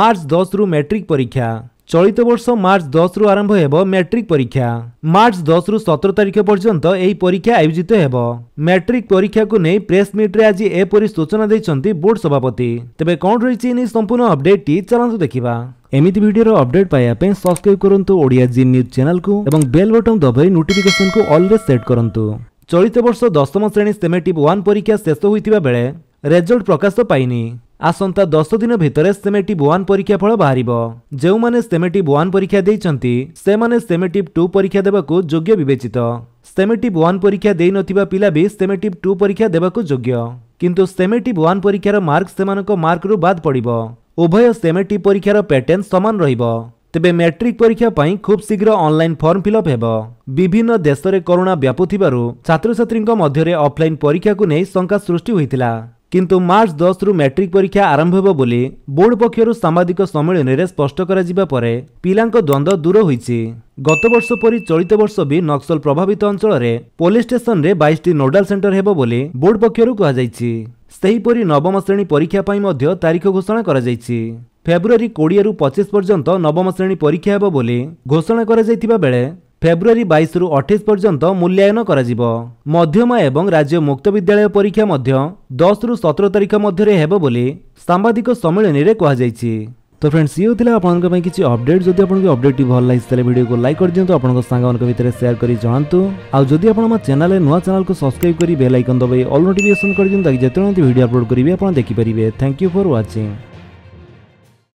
March ଦଶରୁ matric ପରୀକ୍ଷା ଚଳିତ ବର୍ଷ ମାର୍ଚ୍ଚ ଦଶରୁ ଆରମ୍ଭ ହେବ ମ୍ୟାଟ୍ରିକ୍ ପରୀକ୍ଷା ମାର୍ଚ୍ଚ ଦଶରୁ ସତର ତାରିଖ ପର୍ଯ୍ୟନ୍ତ ଏହି ପରୀକ୍ଷା ଆୟୋଜିତ ହେବ ମ୍ୟାଟ୍ରିକ୍ ପରୀକ୍ଷାକୁ ନେଇ ପ୍ରେସ୍ ମିଟ୍ରେ ଆଜି ଏପରି ସୂଚନା ଦେଇଛନ୍ତି ବୋର୍ଡ ସଭାପତି ତେବେ କ'ଣ ରହିଛି ଏନେଇ ସମ୍ପୂର୍ଣ୍ଣ ଅପଡେଟ୍ଟି ଚାଲନ୍ତୁ ଦେଖିବା ଏମିତି ଭିଡ଼ିଓର ଅପଡେଟ୍ ପାଇବା ପାଇଁ ସବସ୍କ୍ରାଇବ୍ କରନ୍ତୁ ଓଡ଼ିଆ ଜି ନ୍ୟୁଜ୍ ଚ୍ୟାନେଲକୁ ଏବଂ ବେଲ୍ ବଟନ୍ ଦବାଇ ନୋଟିଫିକେସନ୍କୁ ଅଲ୍ରେ ସେଟ୍ କରନ୍ତୁ ଚଳିତ ବର୍ଷ ଦଶମ ଶ୍ରେଣୀ ସେମେଟିଭ୍ ୱାନ୍ ପରୀକ୍ଷା ଶେଷ ହୋଇଥିବା ବେଳେ ରେଜଲ୍ଟ ପ୍ରକାଶ ପାଇନି ଆସନ୍ତା ଦଶ ଦିନ ଭିତରେ ସେମେଟିଭ୍ ୱାନ୍ ପରୀକ୍ଷା ଫଳ ବାହାରିବ ଯେଉଁମାନେ ସେମେଟିଭ୍ ୱାନ୍ ପରୀକ୍ଷା ଦେଇଛନ୍ତି ସେମାନେ ସେମେଟିଭ୍ ଟୁ ପରୀକ୍ଷା ଦେବାକୁ ଯୋଗ୍ୟ ବିବେଚିତ ସେମେଟିଭ୍ ୱାନ୍ ପରୀକ୍ଷା ଦେଇନଥିବା ପିଲା ବି ସେମେଟିଭ୍ ଟୁ ପରୀକ୍ଷା ଦେବାକୁ ଯୋଗ୍ୟ କିନ୍ତୁ ସେମେଟିଭ୍ ୱାନ୍ ପରୀକ୍ଷାର ମାର୍କ ସେମାନଙ୍କ ମାର୍କରୁ ବାଦ୍ ପଡ଼ିବ ଉଭୟ ସେମେଟିଭ୍ ପରୀକ୍ଷାର ପ୍ୟାଟର୍ଣ୍ଣ ସମାନ ରହିବ ତେବେ ମ୍ୟାଟ୍ରିକ୍ ପରୀକ୍ଷା ପାଇଁ ଖୁବ୍ ଶୀଘ୍ର ଅନ୍ଲାଇନ୍ ଫର୍ମ ଫିଲ୍ଅପ୍ ହେବ ବିଭିନ୍ନ ଦେଶରେ କରୋନା ବ୍ୟାପୁଥିବାରୁ ଛାତ୍ରଛାତ୍ରୀଙ୍କ ମଧ୍ୟରେ ଅଫ୍ଲାଇନ୍ ପରୀକ୍ଷାକୁ ନେଇ ଶଙ୍କା ସୃଷ୍ଟି ହୋଇଥିଲା କିନ୍ତୁ ମାର୍ଚ୍ଚ ଦଶରୁ ମ୍ୟାଟ୍ରିକ୍ ପରୀକ୍ଷା ଆରମ୍ଭ ହେବ ବୋଲି ବୋର୍ଡ ପକ୍ଷରୁ ସାମ୍ବାଦିକ ସମ୍ମିଳନୀରେ ସ୍ପଷ୍ଟ କରାଯିବା ପରେ ପିଲାଙ୍କ ଦ୍ୱନ୍ଦ୍ୱ ଦୂର ହୋଇଛି ଗତବର୍ଷ ପରି ଚଳିତ ବର୍ଷ ବି ନକ୍ସଲ ପ୍ରଭାବିତ ଅଞ୍ଚଳରେ ପୋଲିସ୍ ଷ୍ଟେସନରେ ବାଇଶଟି ନୋଡାଲ ସେଣ୍ଟର ହେବ ବୋଲି ବୋର୍ଡ ପକ୍ଷରୁ କୁହାଯାଇଛି ସେହିପରି ନବମ ଶ୍ରେଣୀ ପରୀକ୍ଷା ପାଇଁ ମଧ୍ୟ ତାରିଖ ଘୋଷଣା କରାଯାଇଛି ଫେବୃଆରୀ କୋଡ଼ିଏରୁ ପଚିଶ ପର୍ଯ୍ୟନ୍ତ ନବମ ଶ୍ରେଣୀ ପରୀକ୍ଷା ହେବ ବୋଲି ଘୋଷଣା କରାଯାଇଥିବା ବେଳେ ফেব্রুয়ারি বাইশରୁ ଅଠେଇଶ ପର୍ଯ୍ୟନ୍ତ ମୂଲ୍ୟାୟନ କରାଯିବ ମଧ୍ୟମ ଏବଂ ରାଜ୍ୟ ମୁକ୍ତ ବିଦ୍ୟାଳୟ ପରୀକ୍ଷା ମଧ୍ୟ ଦଶରୁ সতেরো তারিখ মধ্যে হব বলে সাংবাদিক ସମ୍ମିଳନୀରେ କୁହାଯାଇଛି তো ফ্রেন্ডস ইউ লা আপনার কিছু অপডেট যদি আপনার অপডেটটি ভাল লাগে তাহলে ভিডিওকে লাইক করে দিও আপনার সাংমানের ভিতরে সেয়ার করে জনাতু আদি আপনার আমার চ্যানেলে নয় চ্যানেল সবসক্রাইব করে বেল আইকন দেবে অল নোটিফিকেশন করে দিন তাকে যেতে ভিডিও আপলোড করবে আপনার দেখিপারে থ্যাংক ইউ ফর ওয়াচিং